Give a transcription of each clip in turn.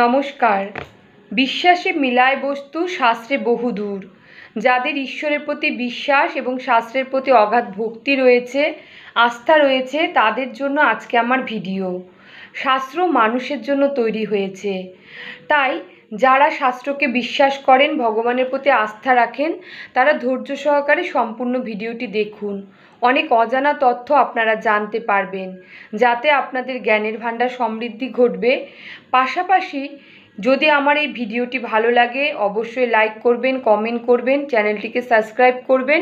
নমস্কার বিশ্বাসে মিলায় বস্তু শাস্ত্রে বহুদূর যাদের ঈশ্বরের প্রতি বিশ্বাস এবং শাস্ত্রের প্রতি অগাধ ভক্তি রয়েছে আস্থা রয়েছে তাদের জন্য আজকে আমার ভিডিও শাস্ত্র মানুষের জন্য তৈরি হয়েছে তাই যারা শাস্ত্রকে বিশ্বাস করেন ভগবানের প্রতি আস্থা রাখেন তারা ধৈর্য সহকারে সম্পূর্ণ ভিডিওটি দেখুন অনেক অজানা তথ্য আপনারা জানতে পারবেন যাতে আপনাদের জ্ঞানের ভাণ্ডার সমৃদ্ধি ঘটবে পাশাপাশি যদি আমার এই ভিডিওটি ভালো লাগে অবশ্যই লাইক করবেন কমেন্ট করবেন চ্যানেলটিকে সাবস্ক্রাইব করবেন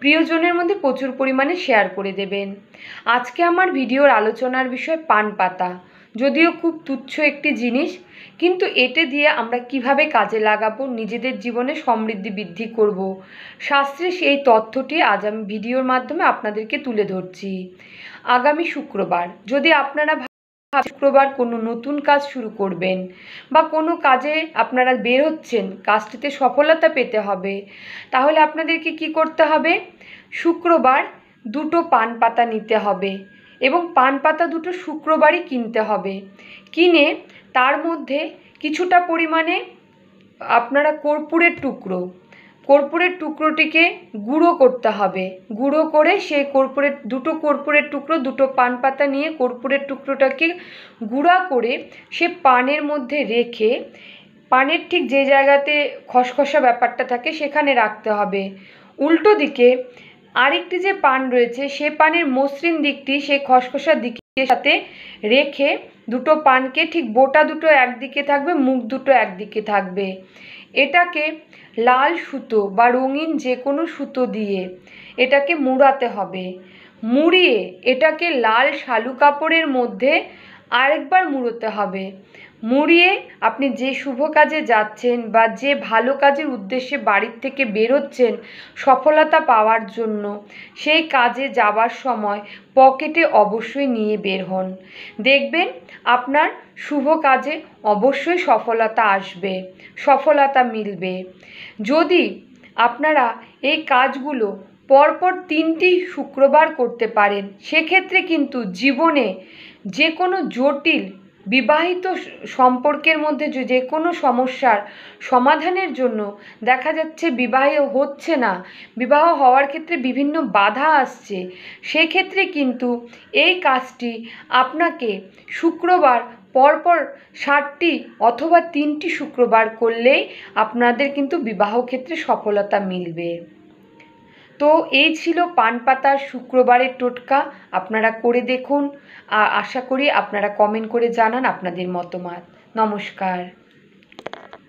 প্রিয়জনের মধ্যে প্রচুর পরিমাণে শেয়ার করে দেবেন আজকে আমার ভিডিওর আলোচনার বিষয় পান পাতা যদিও খুব তুচ্ছ একটি জিনিস কিন্তু এটে দিয়ে আমরা কিভাবে কাজে লাগাবো নিজেদের জীবনে সমৃদ্ধি বৃদ্ধি করব। শাস্ত্রে সেই তথ্যটি আজ আমি ভিডিওর মাধ্যমে আপনাদেরকে তুলে ধরছি আগামী শুক্রবার যদি আপনারা শুক্রবার কোনো নতুন কাজ শুরু করবেন বা কোনো কাজে আপনারা বের হচ্ছেন কাজটিতে সফলতা পেতে হবে তাহলে আপনাদেরকে কি করতে হবে শুক্রবার দুটো পান পাতা নিতে হবে এবং পান পাতা দুটো শুক্রবারই কিনতে হবে কিনে তার মধ্যে কিছুটা পরিমাণে আপনারা কর্পূরের টুকরো কর্পূরের টুকরোটিকে গুঁড়ো করতে হবে গুঁড়ো করে সেই কর্পূরের দুটো কর্পূরের টুকরো দুটো পান পাতা নিয়ে কর্পূরের টুকরোটাকে গুঁড়া করে সে পানের মধ্যে রেখে পানের ঠিক যে জায়গাতে খসখসা ব্যাপারটা থাকে সেখানে রাখতে হবে উল্টো দিকে আরেকটি যে পান রয়েছে সে পানের মসৃণ দিকটি সেই খসখসার দিকের সাথে রেখে দুটো পানকে ঠিক বোটা দুটো একদিকে থাকবে মুখ দুটো একদিকে থাকবে এটাকে লাল সুতো বা রঙিন যে কোনো সুতো দিয়ে এটাকে মুড়াতে হবে মুড়িয়ে এটাকে লাল শালু কাপড়ের মধ্যে আরেকবার মুড়োতে হবে মুড়িয়ে আপনি যে শুভ কাজে যাচ্ছেন বা যে ভালো কাজের উদ্দেশ্যে বাড়ির থেকে বেরোচ্ছেন সফলতা পাওয়ার জন্য সেই কাজে যাবার সময় পকেটে অবশ্যই নিয়ে বের হন দেখবেন আপনার শুভ কাজে অবশ্যই সফলতা আসবে সফলতা মিলবে যদি আপনারা এই কাজগুলো পরপর তিনটি শুক্রবার করতে পারেন সেক্ষেত্রে কিন্তু জীবনে যে কোনো জটিল বিবাহিত সম্পর্কের মধ্যে যে কোনো সমস্যার সমাধানের জন্য দেখা যাচ্ছে বিবাহ হচ্ছে না বিবাহ হওয়ার ক্ষেত্রে বিভিন্ন বাধা আসছে সেক্ষেত্রে কিন্তু এই কাজটি আপনাকে শুক্রবার পরপর ষাটটি অথবা তিনটি শুক্রবার করলেই আপনাদের কিন্তু বিবাহ ক্ষেত্রে সফলতা মিলবে তো এই ছিল পান পাতার শুক্রবারের টোটকা আপনারা করে দেখুন আশা করি আপনারা কমেন্ট করে জানান আপনাদের মতামত নমস্কার